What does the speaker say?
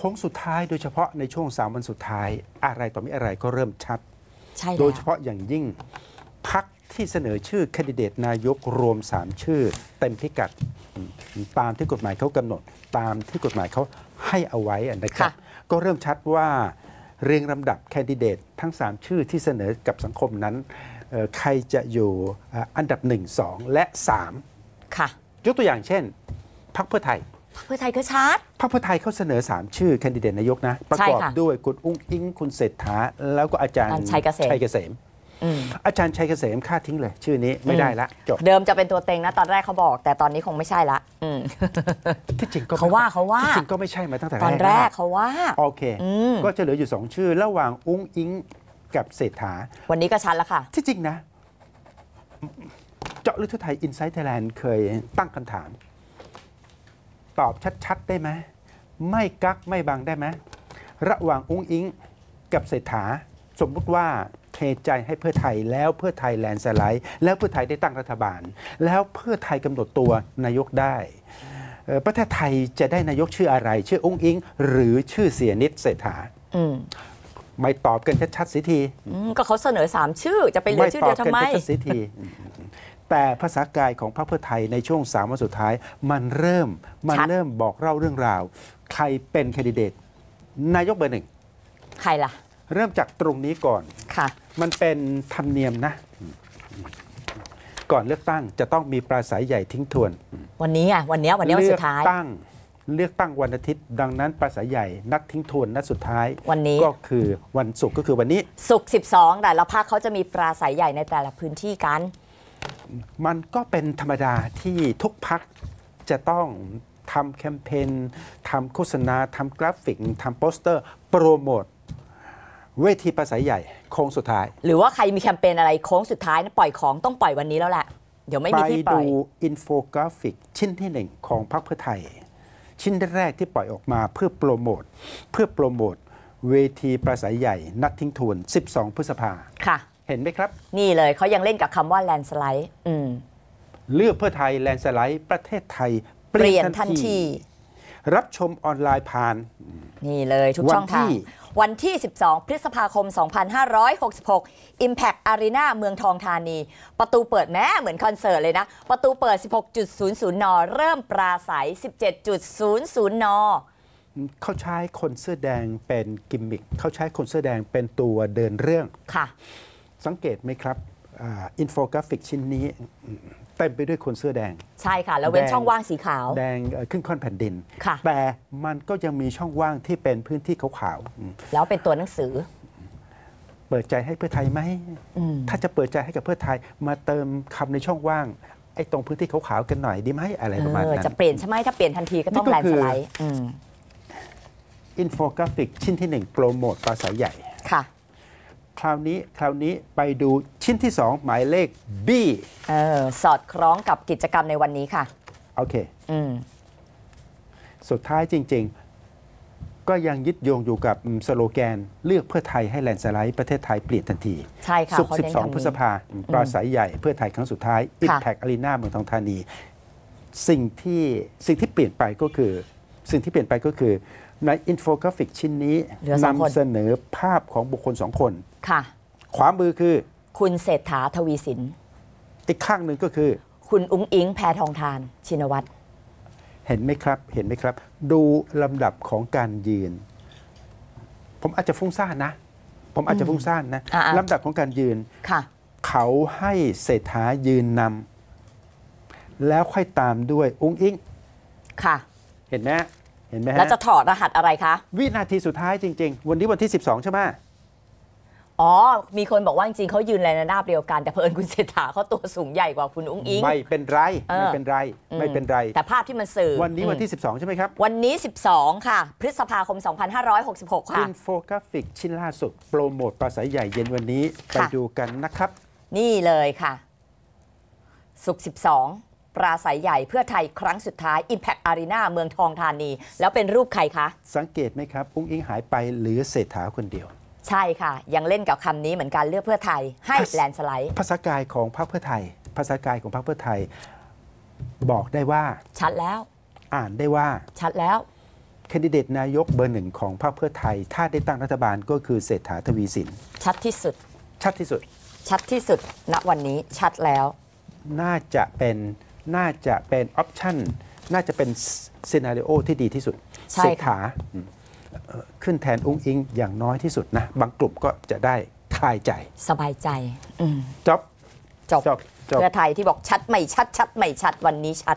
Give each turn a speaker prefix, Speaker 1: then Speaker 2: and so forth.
Speaker 1: ค้งสุดท้ายโดยเฉพาะในช่วงสามวันสุดท้ายอะไรต่อมีอะไรก็เริ่มชัดชโดยเฉพาะอย่างยิ่งพักที่เสนอชื่อแคนดิเดตนายกรวม 3 ชื่อ เต็มพิกัดตามที่กฎหมายเขากำหนดตามที่กฎหมายเขาให้เอาไว้นะครับก็เริ่มชัดว่าเรียงลำดับแคนดิเดตทั้ง 3 ชื่อที่เสนอกับสังคมนั้นใครจะอยู่อันดับ 1 2 และ3ค่ะยกตัวอย่างเช่นพักเพื่อไทย
Speaker 2: เพื่อไทยก็ชัด
Speaker 1: พรรคเพื่อไทยเขาเสนอ 3 ชื่อแคนดิเดตนายกนะ ประกอบด้วยคุณอุ้งอิงคุณเศรษฐาแล้วก็อาจารย์ชัยเกษมชัยเกษมอาจารย์ชัยเกษมค่าทิ้งเลย ชื่อนี้ไม่ได้ละจบ
Speaker 2: เดิมจะเป็นตัวเต็งนะ ตอนแรกเขาบอก แต่ตอนนี้คงไม่ใช่ละ
Speaker 1: ที่จริงก็เขาว่าเขาว่าจริงก็ไม่ใช่มาตั้งแต่ตอนแรกเขาว่า โอเค ก็จะเหลืออยู่ 2 ชื่อ ระหว่างอุ้งอิงกับเศรษฐา
Speaker 2: วันนี้ก็ชัดแล้วค่ะ ที่จริงนะ
Speaker 1: เจาะลึกทั่วไทยอินไซต์ไทยแลนด์เคยตั้งคำถามตอบชัดๆได้ไหม ไม่กักไม่บังได้ไหมระหว่างอุ้งอิงกับเศรษฐาสมมุติว่าเทใจให้เพื่อไทยแล้วเพื่อไทยแลนสไลด์ แล้วเพื่อไทยได้ตั้งรัฐบาล แล้วเพื่อไทยกำหนดตัวนายกได้ประเทศไทยจะได้นายกชื่ออะไร ชื่ออุ้งอิงหรือชื่อเสียนิดเศรษฐาไม่ตอบกันชัดๆสิที
Speaker 2: ก็เขาเสนอสามชื่อ จะไปเลือกชื่อเดียวทำไมไม่ตอบกันชัดๆสิ
Speaker 1: ทีแต่ภาษากายของพรรคเพื่อไทยในช่วงสามวันสุดท้าย มันเริ่มมันเริ่มบอกเล่าเรื่องราว ใครเป็นแคนดิเดต นายกเบอร์หนึ่งใครล่ะ เริ่มจากตรงนี้ก่อนค่ะ มันเป็นธรรมเนียมนะ ก่อนเลือกตั้งจะต้องมีปราศัยใหญ่ทิ้งทวน
Speaker 2: วันนี้อ่ะ วันนี้วันนี้วันสุดท้าย เลือกตั้ง
Speaker 1: เลือกตั้งวันอาทิตย์ ดังนั้นปราศรัยใหญ่นัดทิ้งทวนนัดสุดท้าย วันนี้ก็คือวันศุกร์ก็คือวันนี้ศุกร์สสิบอ
Speaker 2: งแต่ละภาคเขาจะมีปราศรัยใหญ่ในแต่ละพื้นที่กัน
Speaker 1: มันก็เป็นธรรมดาที่ทุกพักจะต้องทำแคมเปญทำโฆษณาทำกราฟิกทำโปสเตอร์ โปรโมท เวทีภาษาใหญ่ โค้งสุดท้าย
Speaker 2: หรือว่าใครมีแคมเปญอะไรโค้งสุดท้ายนะปล่อยของต้องปล่อยวันนี้แล้วแหละ เดี๋ยวไม่มีที่ปล่อย ไปดู
Speaker 1: อินโฟกราฟิก ชิ้นที่หนึ่งของพรรคเพื่อไทย ชิ้นแรกที่ปล่อยออกมาเพื่อโปรโมท เพื่อโปรโมท เวทีภาษาใหญ่นัดทิ้งทวน12 พฤษภาค่ะเห็นไหมครับ นี่เลยเขายังเล่นกับคำว่าแลนสไลด์เลือกเพื่อไทยแลนสไลด์ประเทศไทย เปลี่ยนทันทีรับชมออนไลน์ผ่าน นี่เลยทุกช่องทาง
Speaker 2: วันที่ 12 พฤษภาคม2566 Impact Arena เมืองทองธานี ประตูเปิดแม้เหมือนคอนเสิร์ตเลยนะ ประตูเปิด 16.00นเริ่มปราศัย 17.00น
Speaker 1: เขาใช้คนเสื้อแดงเป็นกิมมิคเขาใช้คนเสื้อแดงเป็นตัวเดินเรื่องค่ะสังเกตไหมครับอินโฟกราฟิกชิ้นนี้เต็มไปด้วยคนเสื้อแดง ใช
Speaker 2: ่ค่ะแล้วเว้นช่องว่าง
Speaker 1: สีขาว แดงขึ้นข้อนแผ่นดินค่ะแต่มันก็ยังมีช่องว่างที่เป็นพื้นที่ขาวๆแล้วเป็นตัวหนังสือ เปิดใจให้เพื่อไทยไหม ถ้าจะเปิดใจให้กับเพื่อไทยมาเติมคำในช่องว่างไอ้ตรงพื้นที่ขาวๆกันหน่อยดีไหมอะไรประมาณนั้นจะเปลี่
Speaker 2: ยนใช่ไหมถ้าเปลี่ยนทันทีก็ต้องแลนสไลด์
Speaker 1: อินโฟกราฟิกชิ้นที่หนึ่งโปรโมทปลาสายใหญ่ค่ะคราวนี้ คราวนี้ไปดูชิ้นที่2หมายเลข B เออสอดคล้องกับกิจ
Speaker 2: กรรมในวันนี้ค่ะ
Speaker 1: โอเคสุดท้ายจริง ๆ ก็ยังยึดโยงอยู่กับสโลแกน เลือกเพื่อไทยให้แลนสไลด์ประเทศไทยเปลี่ยนทันทีใช่ค่ะสุขาเ12พฤษภาปราศัยใหญ่เพื่อไทยครั้งสุดท้ายอิมแพคอารีนาเมืองทองธานี สิ่งที่สิ่งที่เปลี่ยนไปก็คือ สิ่งที่เปลี่ยนไปก็คือในอินโฟกราฟิกชิ้นนี้นำเสนอภาพของบุคคลสองคน ค่ะ ขวามือคือ คุณเศรษฐาทวีสินอีกข้างหนึ่งก็คือ คุณอุ้งอิงแพทองทาน ชินวัตร เห็นไหมครับ เห็นไหมครับ ดูลำดับของการยืน ผมอาจจะฟุ้งซ่านนะ ผมอาจจะฟุ้งซ่านนะ ลำดับของการยืนค่ะ เขาให้เศรษฐายืนนำ แล้วค่อยตามด้วยอุ้งอิงค่ะ เห็นไหมเห็นไหมฮะแล้วจะถอดรหัสอะไรคะวินาทีสุดท้ายจริง ๆ วันนี้วันที่ 12 ใช่ไหมอ๋อ มี
Speaker 2: คนบอกว่าจริง ๆเขายืนในรงนาบเดียวกันแต่เพอ่นคุณเศรษฐาเขาตัวสูงใหญ่กว่าคุณอุ้งอิงไม่
Speaker 1: เป็นไร ไม่เป็นไรไม่เป็นไร แต่ภาพ
Speaker 2: ที่มันสื่อวันนี้วันที่ 12 ใช่ไหมครับวันนี้ 12 ค่ะ พฤษภาคม 2566ค่ะอิน
Speaker 1: โฟกราฟิกชิ้นล่าสุด โปรโมทปราศัยใหญ่เย็นวันนี้ไปดูกันนะครับ
Speaker 2: นี่เลยค่ะสุก12ปราศัยใหญ่เพื่อไทย ครั้งสุดท้าย Impact Arena เมืองทองธานี แล้วเป็นรูปใครคะ
Speaker 1: สังเกตไหมครับอุ้งอิงหายไปหรือเศรษฐาคนเดียว
Speaker 2: ใช่ค่ะ ยังเล่นกับคำนี้เหมือนกันเลือกเพื่อไทยให้แลนสไลด์ ภ
Speaker 1: าษากายของพรรคเพื่อไทย ภาษากายของพรรคเพื่อไทย บอกได้ว่า ชัดแล้ว อ่านได้ว่า ชัดแล้วคนดิเดตนายกเบอร์หนึ่งของพรรคเพื่อไทย ถ้าได้ตั้งรัฐบาลก็คือเศรษฐาทวีสินชัดที่สุดชัดที่สุด ชัดที่สุดณวันนี้ชัดแล้ว น่าจะเป็นน่าจะเป็นออปชันน่าจะเป็นซีนารีโอที่ดีที่สุดเศรษฐาขึ้นแทน อุ้งอิงอย่างน้อยที่สุดนะบางกลุ่มก็จะได้คลายใจ สบายใจจบจบ จบ
Speaker 2: เพื่อไทยที่บอกชัด ไม่ชัดชัด ไม่ชัดวันนี้ชัด